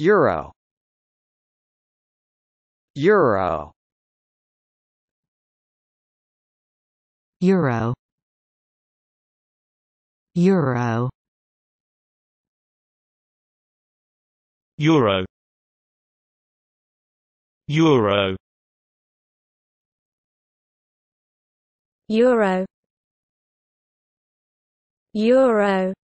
Euro Euro Euro Euro Euro Euro Euro Euro